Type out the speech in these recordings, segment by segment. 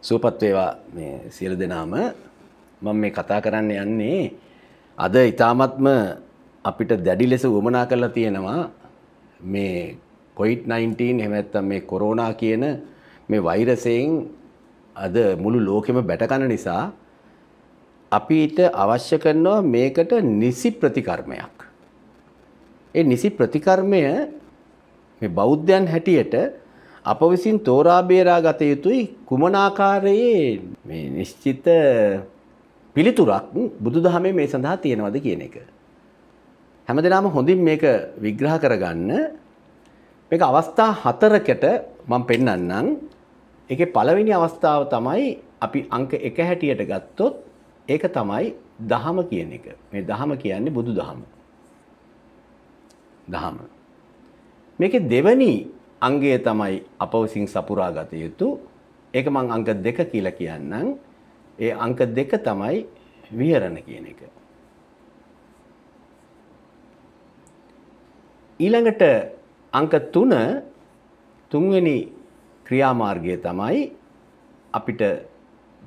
සූපත්වේවා මේ සියල දෙනාම මම මේ කතා කරන්න යන්නේ අද ඉතාමත්ම අපිට දැඩි ලෙස වුවමනා කරලා තියෙනවා මේ කොයිට්-19 එහෙම නැත්නම් මේ කොරෝනා කියන මේ වෛරසයෙන් අද මුළු ලෝකෙම බැටකන නිසා අපිට අවශ්‍ය කරනවා මේකට නිසි ප්‍රතිකර්මයක්. ඒ නිසි ප්‍රතිකර්මය මේ බෞද්ධයන් හැටියට අප විසින් තෝරා බේරා ගත යුතුයි කුමනාකාරයේ මේ නිශ්චිත පිළිතුරක් බුදුදහමේ මේ සඳහා තියෙනවද කියන එක. හැමදෙනාම හොඳින් මේක විග්‍රහ කරගන්න මේක අවස්ථා හතරකට මම පෙන්වන්නම්. ඒකේ පළවෙනි අවස්ථාව තමයි අපි අංක 1 හැටියට ගත්තොත් ඒක තමයි දහම කියන එක. මේ දහම කියන්නේ බුදුදහම. දහම. මේකේ දෙවනි අංගය තමයි අප විසින් සපුරා ගත යුතු ඒක මං අංක දෙක කියලා කියන්නම් ඒ අංක දෙක තමයි විහරණ කියන එක ඊළඟට අංක 3 තුන්වෙනි ක්‍රියාමාර්ගය තමයි අපිට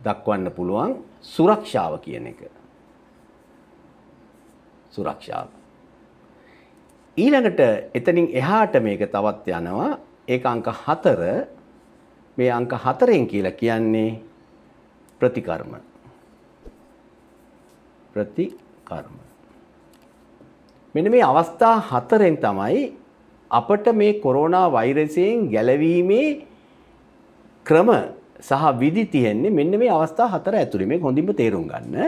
දක්වන්න පුළුවන් සුරක්ෂාව කියන එක. සුරක්ෂාව. ඊළඟට එතනින් එහාට මේක තවත් යනවා ඒක අංක 4 මේ අංක 4ෙන් කියලා කියන්නේ ප්‍රතිකර්ම ප්‍රතිකර්ම මෙන්න මේ අවස්ථා හතරෙන් තමයි අපට මේ කොරෝනා වෛරසයෙන් ගැලවීමේ ක්‍රම සහ විදි තියෙන්නේ මෙන්න මේ අවස්ථා හතර ඇතුළේ මේ හොඳින්ම තේරුම් ගන්න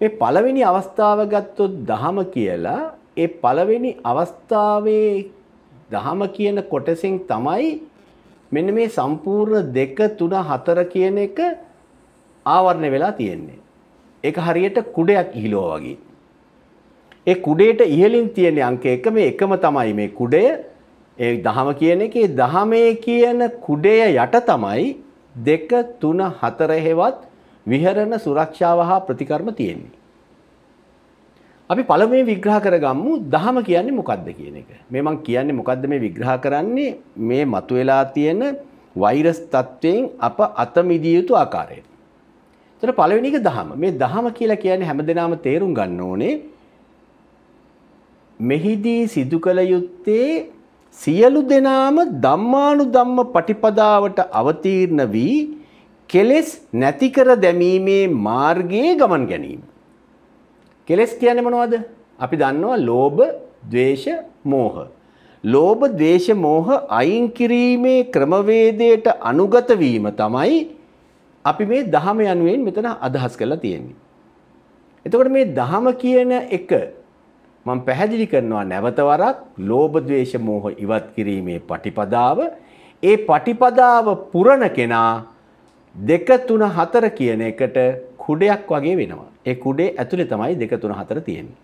මේ පළවෙනි අවස්ථාව ගත්තොත් දහම කියලා ඒ පළවෙනි අවස්ථාවේ දහම කියන කොටසින් තමයි මෙන්න මේ සම්පූර්ණ දෙක තුන හතර කියන එක ආවරණය වෙලා තියෙන්නේ. ඒක හරියට කුඩයක් ඉහිලෝ වගේ. ඒ කුඩේට ඉහලින් තියෙන අංක එක මේ එකම තමයි මේ කුඩය. ඒ දහම කියන එකේ දහමේ කියන කුඩය යට තමයි දෙක තුන හතර හෙවත් විහරණ සුරක්ෂාව හා ප්‍රතිකර්ම තියෙන්නේ. අපි පළමුවෙන් විග්‍රහ කරගමු දහම කියන්නේ මොකද්ද කියන එක. මේ මං කියන්නේ මොකද්ද මේ විග්‍රහ කරන්නේ මේ මතුවලා තියෙන වෛරස් තත්වයෙන් අප අත මිදිය යුතු ආකාරය. එතන පළවෙනි එක දහම. මේ දහම කියලා කියන්නේ හැමදෙනාම තේරුම් ගන්න ඕනේ මෙහිදී සිදු කළ යුත්තේ සියලු දෙනාම ධම්මානු ධම්ම පටිපදාවට අවතීර්ණ වී කෙලෙස් නැති කර දැමීමේ මාර්ගයේ ගමන් ගැනීම. කෙලෙස් කියන්නේ මොනවද? අපි දන්නවා ලෝභ, ద్వේෂ, මෝහ. ලෝභ, ద్వේෂ, මෝහ අයින් කිරීමේ ක්‍රමවේදයට අනුගත වීම තමයි අපි මේ දහම යනුවෙන් මෙතන අදහස් කරලා තියෙන්නේ. එතකොට මේ දහම කියන එක මම පැහැදිලි කරනවා නැවත වරක් ලෝභ ద్వේෂ මෝහ ඉවත් කිරීමේ පටිපදාව ඒ පටිපදාව පුරන කෙනා 2 3 4 කියන එකට කුඩයක් වගේ වෙනවා. ඒ කුඩේ ඇතුලේ තමයි 2 3 4 තියෙන්නේ.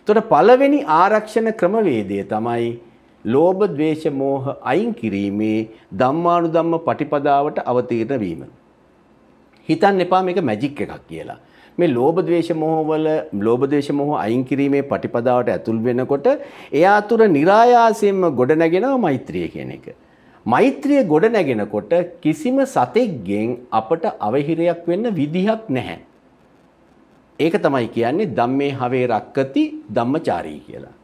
එතකොට පළවෙනි ආරක්ෂණ ක්‍රමවේදය තමයි ලෝභ ද්වේෂ මෝහ අයින් කිරීමේ ධම්මානුධම්ම පටිපදාවට අවතීර්ණ වීම. හිතන්න එපා මේක මැජික් එකක් කියලා. මේ ලෝභ ද්වේෂ මෝහ වල ලෝභ ද්වේෂ මෝහ අයින් කිරීමේ පටිපදාවට ඇතුල් වෙනකොට එයා තුර નિરાයාසයෙන්ම ගොඩ නැගෙනවා මෛත්‍රිය කියන එක. මෛත්‍රිය ගොඩ නැගෙනකොට කිසිම සතෙක්ගෙන් අපට අවහිරයක් වෙන්න විදිහක් නැහැ. ඒක තමයි කියන්නේ ධම්මේ හවේ රක්කති ධම්මචාරී කියලා.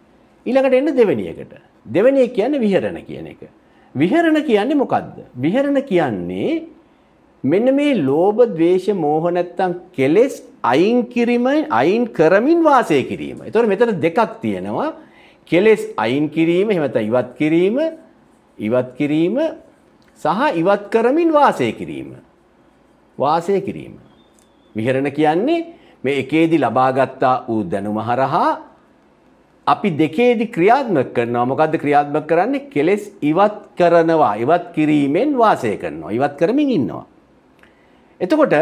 ඊළඟට එන්න දෙවෙනි එකට. දෙවෙනි කියන්නේ විහරණ කියන එක. විහරණ කියන්නේ මොකද්ද? විහරණ කියන්නේ මෙන්න මේ ලෝභ, ద్వේෂ, මෝහ නැත්තම් කෙලෙස් අයින් කිරීමයි අයින් කරමින් වාසය කිරීම. ඒතකොට මෙතන දෙකක් තියෙනවා. කෙලෙස් අයින් කිරීම, එහෙම ඉවත් කිරීම, ඉවත් කිරීම සහ ඉවත් කරමින් වාසය කිරීම. වාසය කිරීම. විහරණ කියන්නේ මේ එකේදි ලබාගත්තා වූ දැනුම හරහා අපි දෙකේදි ක්‍රියාත්මක කරනවා. මොකද්ද ක්‍රියාත්මක කරන්නේ? කෙලෙස් ඉවත් කරනවා. ඉවත් කිරීමෙන් වාසය කරනවා. ඉවත් කරමින් ඉන්නවා. එතකොට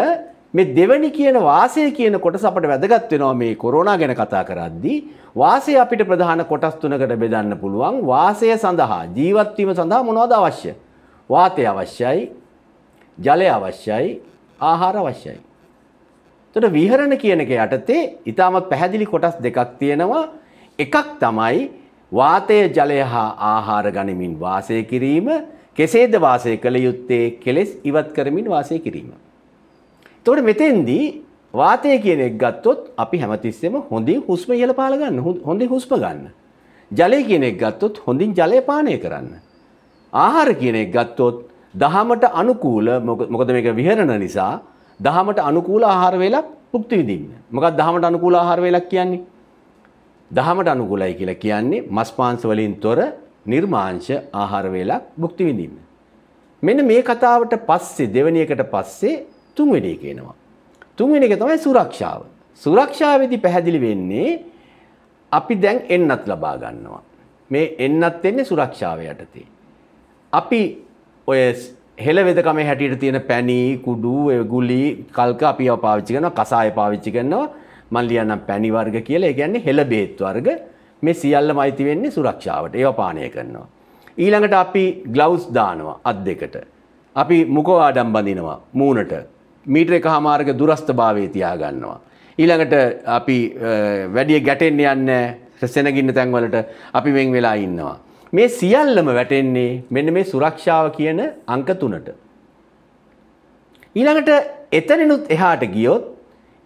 මේ දෙවැනි කියන වාසය කියන කොටස අපට වැදගත් වෙනවා මේ කොරෝනා ගැන කතා කරද්දී වාසය අපිට ප්‍රධාන කොටස් තුනකට බෙදන්න පුළුවන් වාසය සඳහා ජීවත් වීම සඳහා මොනවද අවශ්‍ය වාතය අවශ්‍යයි ජලය අවශ්‍යයි ආහාර අවශ්‍යයි එතකොට විහරණ කියන එක යටතේ ඊටමත් පැහැදිලි කොටස් දෙකක් තියෙනවා එකක් තමයි වාතය ජලය හා ආහාර ගනිමින් වාසය කිරීම කෙසේද වාසය කළ යුත්තේ කෙලෙස් ඉවත් කරමින් වාසය කිරීම එතකොට මෙතෙන්දී වාතය කියන එක ගත්තොත් අපි හැමතිස්සෙම හොඳින් හුස්ම ඉහළ පහළ ගන්න හොඳින් හුස්ම ගන්න. ජලය කියන එක ගත්තොත් හොඳින් ජලය පානය කරන්න. ආහාර කියන එක ගත්තොත් දහමට අනුකූල මොකද මේක විහරණ නිසා දහමට අනුකූල ආහාර වේලක් භුක්ති විඳින්න. මොකක්ද දහමට අනුකූල ආහාර වේලක් කියන්නේ? දහමට අනුකූලයි කියලා කියන්නේ මස් මාංශ වලින් තොර නිර්මාංශ ආහාර වේලක් භුක්ති විඳින්න. මෙන්න මේ කතාවට පස්සේ දෙවෙනි එකට පස්සේ තුන්වෙනි එක එනවා. තුන්වෙනි එක තමයි සුරක්ෂාව. සුරක්ෂාවේදී පැහැදිලි වෙන්නේ අපි දැන් එන්නත් ලබා ගන්නවා. මේ එන්නත් වෙන්නේ සුරක්ෂාව යටතේ. අපි ඔය හෙළවෙදකමේ හැටියට තියෙන පැණි, කුඩු, ගුලි, කල්ක අපි ඒවා පාවිච්චි කරනවා, කසාය පාවිච්චි කරනවා. මම ලියන්නම් පැණි වර්ග කියලා. ඒ කියන්නේ හෙළ බේත් වර්ග. මේ සියල්ලම අයිති වෙන්නේ සුරක්ෂාවට. ඒවා පානය කරනවා. ඊළඟට අපි ග්ලව්ස් දානවා අත් දෙකට. අපි මුකවාඩම් බඳිනවා මූණට මීට්‍ර එක හමාර්ග දුරස්ථ භාවය තියාගන්නවා. ඊළඟට අපි වැඩිය ගැටෙන් යන්න සෙනගින්න තැන්වලට අපි වෙන් වෙලා ඉන්නවා. මේ සියල්ලම වැටෙන්නේ මෙන්න මේ සුරක්ෂාව කියන අංක තුනට. ඊළඟට එතනිනුත් එහාට ගියොත්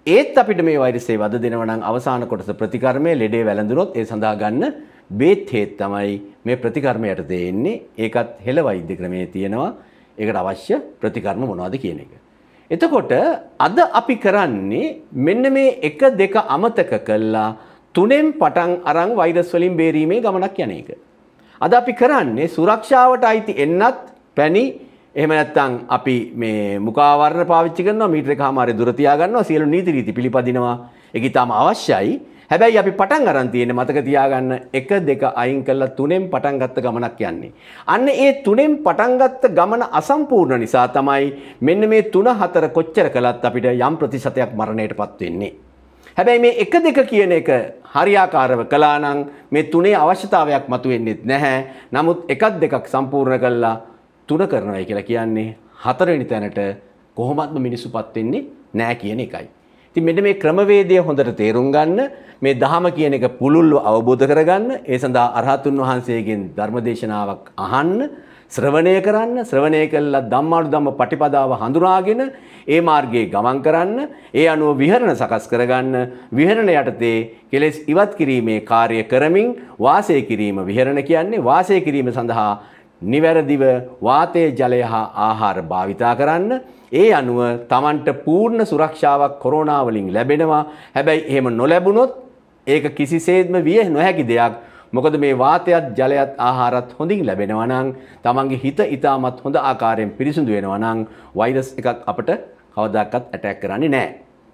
ඒත් අපිට මේ වෛරසේ වද දෙනවනම් අවසාන කොටස ප්‍රතිකර්මය ලෙඩේ වැළඳුනොත් ඒ සඳහා ගන්න බේත් හේත් තමයි මේ ප්‍රතිකර්මයට දෙන්නේ. ඒකත් හෙළ වෛද්‍ය ක්‍රමයේ තියෙනවා. ඒකට අවශ්‍ය ප්‍රතිකර්ම මොනවද කියන එක. එතකොට අද අපි කරන්නේ මෙන්න මේ එක දෙක අමතක කළා තුනෙන් පටන් අරන් වෛරස් වලින් බේරීමේ ගමනක් යන එක. අද අපි කරන්නේ සුරක්ෂාවට අයිති එන්නත් පැණි එහෙම නැත්නම් අපි මේ මුඛාවරණ පාවිච්චි කරනවා මීටර එකමාරේ දුර තියා ගන්නවා සියලු නීති රීති පිළිපදිනවා ඒක ඊටාම අවශ්‍යයි හැබැයි අපි පටන් අරන් තියෙන්නේ මතක තියාගන්න 1 2 අයින් කරලා 3ෙන් පටන් ගත්ත ගමනක් යන්නේ. අන්න ඒ 3ෙන් පටන් ගත්ත ගමන අසම්පූර්ණ නිසා තමයි මෙන්න මේ 3 4 කොච්චර කළත් අපිට යම් ප්‍රතිශතයක් මරණයටපත් වෙන්නේ. හැබැයි මේ 1 2 කියන එක හරියාකාරව කළා නම් මේ 3ේ අවශ්‍යතාවයක් මතුවෙන්නේ නැහැ. නමුත් එකක් දෙකක් සම්පූර්ණ කළා 3 කරනවායි කියලා කියන්නේ හතරවෙනි තැනට කොහොමත්ම මිනිස්සුපත් වෙන්නේ නෑ කියන එකයි. ඉතින් මෙන්න මේ ක්‍රමවේදය හොඳට තේරුම් ගන්න මේ ධහම කියන එක පුළුල්ව අවබෝධ කරගන්න ඒ සඳහා අරහතුන් වහන්සේගෙන් ධර්මදේශනාවක් අහන්න ශ්‍රවණය කරන්න ශ්‍රවණය කළා ධම්මානු ධම්ම පටිපදාව හඳුනාගෙන ඒ මාර්ගයේ ගමන් කරන්න ඒ අනුව විහරණ සකස් කරගන්න විහරණ යටතේ කෙලෙස් ඉවත් කිරීමේ කාර්ය කරමින් වාසය කිරීම විහරණ කියන්නේ වාසය කිරීම සඳහා නිවැරදිව වාතය ජලය හා ආහාර භාවිතා කරන්න. ඒ අනුව තමන්ට පූර්ණ සුරක්ෂාවක් කොරෝනාවලින් ලැබෙනවා. හැබැයි එහෙම නොලැබුණොත් ඒක කිසිසේත්ම විය නොහැකි දෙයක්. මොකද මේ වාතයත් ජලයත් ආහාරත් හොඳින් ලැබෙනවා නම් තමන්ගේ හිත ඉතාමත් හොඳ ආකාරයෙන් පිරිසිදු වෙනවා නම් වෛරස් එකක් අපට කවදාකවත් ඇටැක් කරන්නේ නැහැ.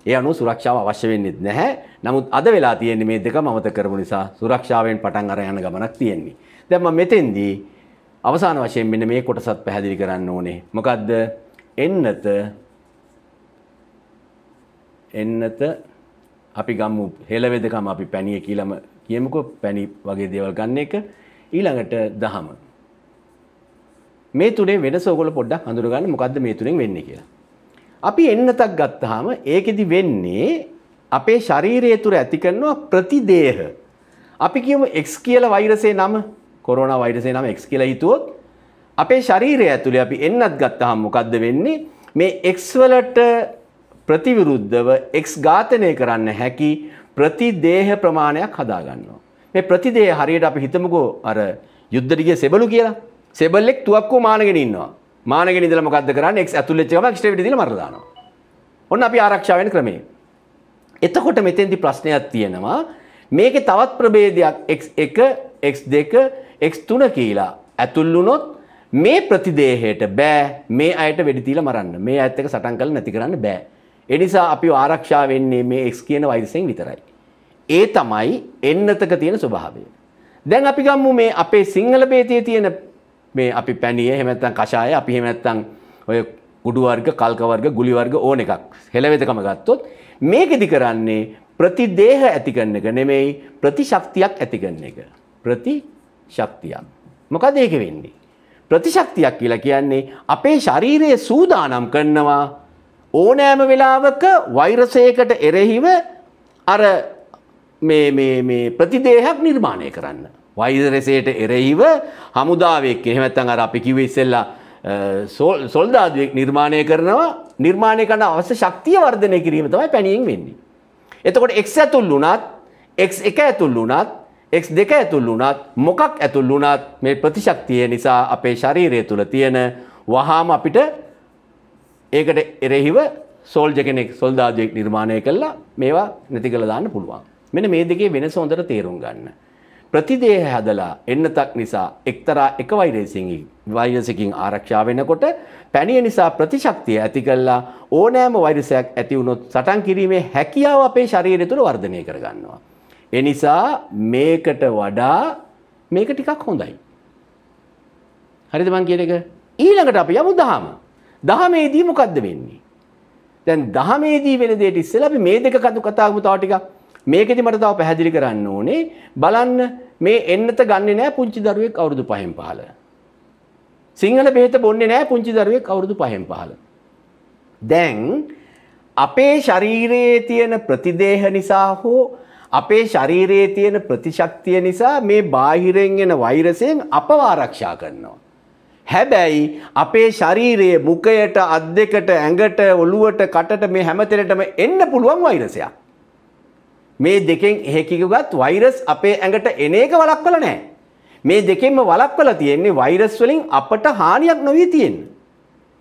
ඒ අනුව සුරක්ෂාව අවශ්‍ය වෙන්නේ නැහැ. නමුත් අද වෙලා තියෙන්නේ මේ දෙකම අමතක කරපු නිසා සුරක්ෂාවෙන් පටන් අර යන ගමනක් තියෙන්නේ. දැන් මම මෙතෙන්දී අවසාන වශයෙන් මෙන්න මේ කොටසත් පැහැදිලි කරන්න ඕනේ. මොකද්ද? එන්නත එන්නත අපි ගම්මු හෙළවෙදකම අපි පැණිය කියලාම කියමුකෝ පැණි වගේ දේවල් ගන්න එක ඊළඟට දහම. මේ තුනේ වෙනස ඔයගොල්ලෝ පොඩ්ඩක් හඳුනගන්න මොකද්ද මේ තුනෙන් වෙන්නේ කියලා. අපි එන්නතක් ගත්තාම ඒකෙදි වෙන්නේ අපේ ශරීරය තුර ඇති කරන ප්‍රතිදේහ. අපි කියමු X කියලා වෛරසයේ නම කොරෝන වෛරසේ නම එක් කියලා හිතුවොත් අපේ ශරීරය ඇතුළේ අපි එන්නත් ගත්තහම මොකද්ද වෙන්නේ මේ එක්ස් වලට ප්‍රතිවිරුද්ධව එක්ස් ඝාතනය කරන්න හැකි ප්‍රතිදේහ ප්‍රමාණයක් හදාගන්නවා මේ ප්‍රතිදේහ හරියට අපි හිතමුකෝ අර යුද්ධට ගිය සෙබළු කියලා සෙබල්ලෙක් තුවක්කුව මානගෙන ඉන්නවා මානගෙන ඉඳලා මොකද්ද කරන්නේ එක්ස් ඇතුළේ වෙච්ච ගමන් එක්ස්ට්‍රා විට දීලා මරලා දානවා ඔන්න අපි ආරක්ෂා වෙන ක්‍රමය එතකොට මෙතෙන්දි ප්‍රශ්නයක් තියෙනවා මේකේ තවත් ප්‍රභේදයක් x1 x2 x3 කියලා ඇතුල් වුණොත් මේ ප්‍රතිදේහයට බෑ මේ අයට වෙඩි තියලා මරන්න. මේ අයත් එක සටන් කරලා නැති කරන්න බෑ. ඒ නිසා අපි ආරක්ෂා වෙන්නේ මේ x කියන වෛරසයෙන් විතරයි. ඒ තමයි එන්නතක තියෙන ස්වභාවය. දැන් අපි ගම්මු මේ අපේ සිංහල බේතයේ තියෙන මේ අපි පැණිය එහෙම නැත්නම් කෂාය අපි එහෙම නැත්නම් ඔය කුඩු වර්ග, කල්ක වර්ග, ගුලි වර්ග ඕන එකක්. හෙලවෙතකම ගත්තොත් මේකෙදි කරන්නේ ප්‍රතිදේහ ඇති කරන එක නෙමෙයි ප්‍රතිශක්තියක් ඇති කරන එක. ප්‍රති ශක්තියක්. මොකද ඒක වෙන්නේ. ප්‍රතිශක්තියක් කියලා කියන්නේ අපේ ශරීරයේ සූදානම් කරනවා ඕනෑම වෙලාවක වෛරසයකට එරෙහිව අර ප්‍රතිදේහයක් නිර්මාණය කරන්න. වෛරසයට එරෙහිව හමුදාවෙක් එහෙමත්තන් අර අපි කිව ඉස්සෙල්ලා සොල්දාදුවෙක් නිර්මාණය කරනවා නිර්මාණය කරන අවශ්‍ය ශක්තිය වර්ධනය කිරීම තමයි පැණියෙන් වෙන්නේ. එතකොට එක් ඇතුල් වුණත් එක් එක ඇතුල් වුණත් එක් දෙක ඇතුල් වුණත් මොකක් ඇතුල් වුණත් මේ ප්‍රතිශක්තිය නිසා අපේ ශරීරය තුළ තියෙන වහාම අපිට ඒකට එරෙහිව සෝල්ජ කෙනෙක් සොල්දාදයෙක් නිර්මාණය කළා මේවා නැති කළ දාන්න පුළුවන්. මෙන්න මේ දෙකේ වෙනස හොඳට තේරුම් ගන්න. ප්‍රතිදේහ හැදලා එන්නතක් නිසා එක්තරා එක වෛරසකින් වෛරසකින් ආරක්ෂා වෙනකොට පැණිය නිසා ප්‍රතිශක්තිය ඇති කළා ඕනෑම වෛරසයක් ඇති වුණොත් සටන් කිරීමේ හැකියාව අපේ ශරීරය තුළ වර්ධනය කරගන්නවා. එනිසා මේකට වඩා මේක ටිකක් හොඳයි. හරිද මං කියන එක? ඊළඟට අපි යමු දහම. දහමේදී මොකද්ද වෙන්නේ? දැන් දහමේදී වෙන දේට ඉස්සෙල්ලා අපි මේ දෙක කඳු කතා කරමු තව ටිකක්. මේකෙදි මට තව පැහැදිලි කරන්න ඕනේ. බලන්න මේ එන්නත ගන්නෙ නෑ පුංචි දරුවෙක් අවුරුදු 5න් 15. සිංහල බෙහෙත බොන්නේ නෑ පුංචි දරුවෙක් අවුරුදු 5න් 15. දැන් අපේ ශරීරයේ තියෙන ප්‍රතිදේහ නිසා හෝ අපේ ශරීරයේ තියෙන ප්‍රතිශක්තිය නිසා මේ බාහිරෙන් එන වෛරසයෙන් අපව ආරක්ෂා කරනවා. හැබැයි අපේ ශරීරයේ මුඛයට අත් දෙකට ඇඟට ඔළුවට කටට මේ හැමතැනටම එන්න පුළුවන් වෛරසයක්. මේ දෙකෙන් එහෙකිකගත් වෛරස් අපේ ඇඟට එන එක වළක්වලා නැහැ. මේ දෙකෙන්ම වළක්වලා තියෙන්නේ වෛරස් වලින් අපට හානියක් නොවී තියෙන්නේ.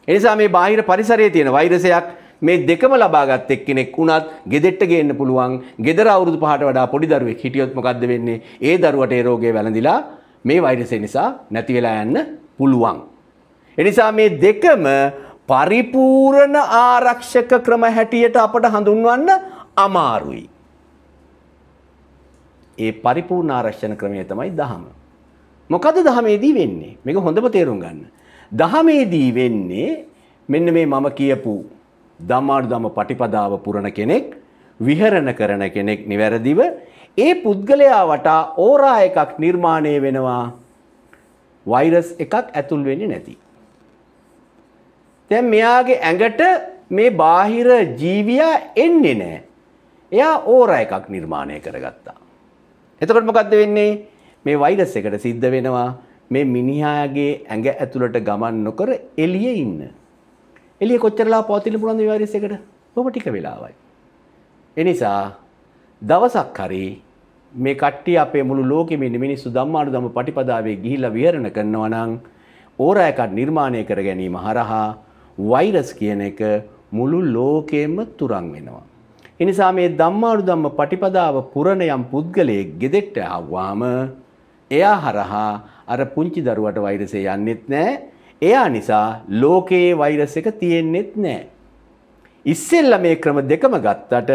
එනිසා මේ බාහිර පරිසරයේ තියෙන වෛරසයක් මේ දෙකම ලබාගත් එක්කෙනෙක් වුණත් ගෙදෙට්ට ගේන්න පුළුවන් ගෙදර අවුරුදු පහට වඩා පොඩි දරුවෙක් හිටියොත් මොකද්ද වෙන්නේ ඒ දරුවට ඒ රෝගය වැළඳිලා මේ වෛරසය නිසා නැති වෙලා යන්න පුළුවන් එනිසා මේ දෙකම පරිපූර්ණ ආරක්ෂක ක්‍රම හැටියට අපට හඳුන්වන්න අමාරුයි ඒ පරිපූර්ණ ආරක්ෂණ ක්‍රමය තමයි දහම මොකද දහමේදී වෙන්නේ මේක හොඳම තේරුම් ගන්න දහමේදී වෙන්නේ මෙන්න මේ මම කියපු දමාර්දම පටිපදාව පුරණ කෙනෙක් විහරණ කරන කෙනෙක් නිවැරදිව ඒ පුද්ගලයා වටා ඕරා එකක් නිර්මාණය වෙනවා වෛරස් එකක් ඇතුල් වෙන්නේ නැති. දැන් මෙයාගේ ඇඟට මේ බාහිර ජීවියා එන්නේ නැහැ. එයා ඕරා එකක් නිර්මාණය කරගත්තා. එතකොට මොකද්ද වෙන්නේ? මේ වෛරස් එකට සිද්ධ වෙනවා මේ මිනිහාගේ ඇඟ ඇතුළට ගමන් නොකර එළියේ ඉන්න. එලිය කොච්චරලා පවතින පුළන්ද වරිස් එකට හොම ටික වෙලාවයි. එනිසා දවසක් හරි මේ කට්ටි අපේ මුළු ලෝකෙම ඉන්න මිනිස්සු ධම්මානු ධම පටිපදාවේ ගිහිල්ලා විහරණ කරනවා නම් ඕරායකක් නිර්මාණය කර ගැනීම හරහා වෛරස් කියන එක මුළු ලෝකෙම තුරන් වෙනවා. එනිසා මේ ධම්මානු ධම්ම පටිපදාව පුරණ යම් පුද්ගලයෙක් ගෙදෙට්ට ආවම එයා හරහා අර පුංචි දරුවට වෛරසය යන්නෙත් නැහැ එයා නිසා ලෝකයේ වෛරස් එක තියෙන්නෙත් නෑ. ඉස්සෙල්ල මේ ක්‍රම දෙකම ගත්තට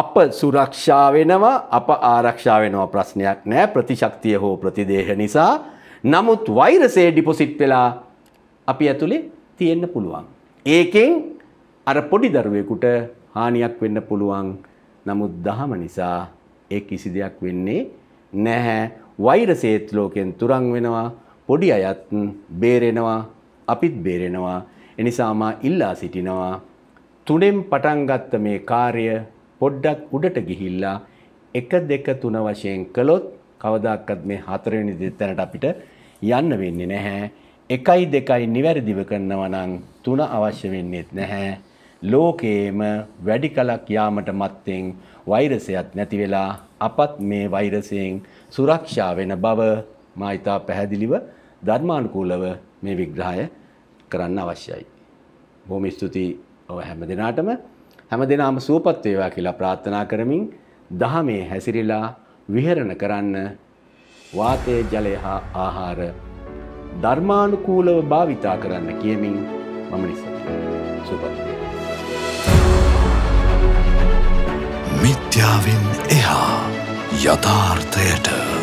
අප සුරක්ෂා වෙනවා අප ආරක්ෂා වෙනවා ප්‍රශ්නයක් නෑ ප්‍රතිශක්තිය හෝ ප්‍රතිදේහ නිසා නමුත් වෛරසේ ඩිපොසිට් වෙලා අපි ඇතුලේ තියෙන්න පුළුවන්. ඒකෙන් අර පොඩි දරුවෙකුට හානියක් වෙන්න පුළුවන් නමුත් දහම නිසා ඒ කිසි දෙයක් වෙන්නේ නැහැ වෛරසේත් ලෝකෙන් තුරන් වෙනවා පොඩි අයත් බේරෙනවා අපිත් බේරෙනවා එනිසාමා ඉල්ලා සිටිනවා තුනෙන් පටන් ගත්ත මේ කාර්ය පොඩ්ඩක් උඩට ගිහිල්ලා එක දෙක තුන වශයෙන් කළොත් කවදාකවත් මේ හතරවෙනි දෙතැනට අපිට යන්න වෙන්නේ නැහැ. එකයි දෙකයි නිවැරදිව කරනවා නම් තුන අවශ්‍ය වෙන්නේත් නැහැ. ලෝකේම වැඩි කලක් යාමට මත්තෙන් වෛරසයක් නැති වෙලා අපත් මේ වෛරසයෙන් සුරක්ෂා වෙන බව මා ඉතා පැහැදිලිව ධර්මානුකූලව මේ විග්‍රහය කරන්න අවශ්‍යයි. බොහොම ස්තුතියි ඔය හැම දිනාටම හැම දිනාම සුවපත් වේවා කියලා ප්‍රාර්ථනා කරමින් දහමේ හැසිරීලා විහරණ කරන්න වාතය ජලය හා ආහාර ධර්මානුකූලව භාවිතා කරන්න කියමින් මම නිසා සුපත් මිත්‍යාවෙන් එහා යථාර්ථයට